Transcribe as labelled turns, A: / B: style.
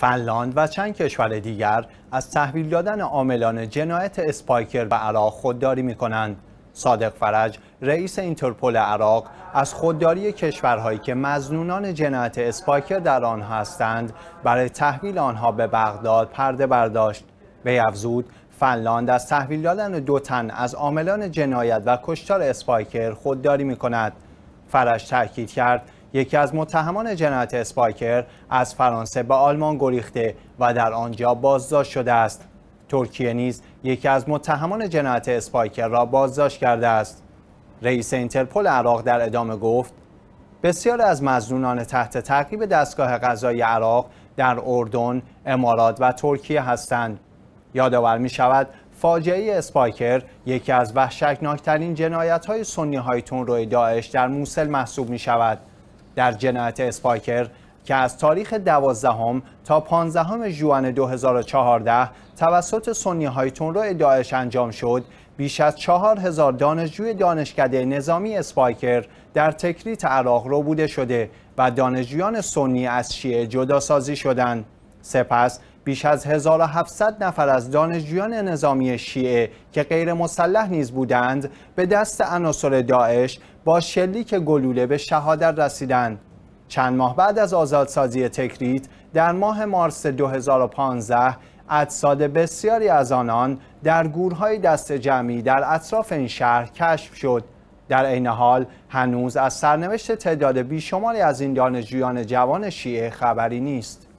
A: فنلاند و چند کشور دیگر از تحویل دادن عاملان جنایت اسپایکر به عراق خودداری می کنند. صادق فرج رئیس اینترپل عراق از خودداری کشورهایی که مزنونان جنایت اسپایکر در آن هستند برای تحویل آنها به بغداد پرده برداشت به افزود فنلاند از تحویل دادن دو تن از عاملان جنایت و کشتار اسپایکر خودداری می کند فرج تاکید کرد یکی از متهمان جنایت اسپایکر از فرانسه به آلمان گریخته و در آنجا بازداشت شده است ترکیه نیز یکی از متهمان جنایت اسپایکر را بازداشت کرده است رئیس اینترپل عراق در ادامه گفت بسیاری از مزنونان تحت تعقیب دستگاه قضایی عراق در اردن، امارات و ترکیه هستند. یادآور می شود فاجعه اسپایکر یکی از وحشتناکترین جنایت های سنی های تون روی داعش در موسل محسوب می شود. در جنایت اسپایکر که از تاریخ دوازدهم تا پانزدهم ژوئن 2014 توسط سنی های رو داعش انجام شد بیش از چهار هزار دانشجوی دانشکده نظامی اسپایکر در تکریت عراق رو بوده شده و دانشجویان سنی از شیعه جدا سازی شدند سپس بیش از 1700 نفر از دانشجویان نظامی شیعه که غیر مسلح نیز بودند به دست عناصر داعش با شلیک گلوله به شهادت رسیدند چند ماه بعد از آزادسازی تکریت در ماه مارس 2015 اجساد بسیاری از آنان در گورهای دست جمعی در اطراف این شهر کشف شد در عین حال هنوز از سرنوشت تعداد بیشماری از این دانشجویان جوان شیعه خبری نیست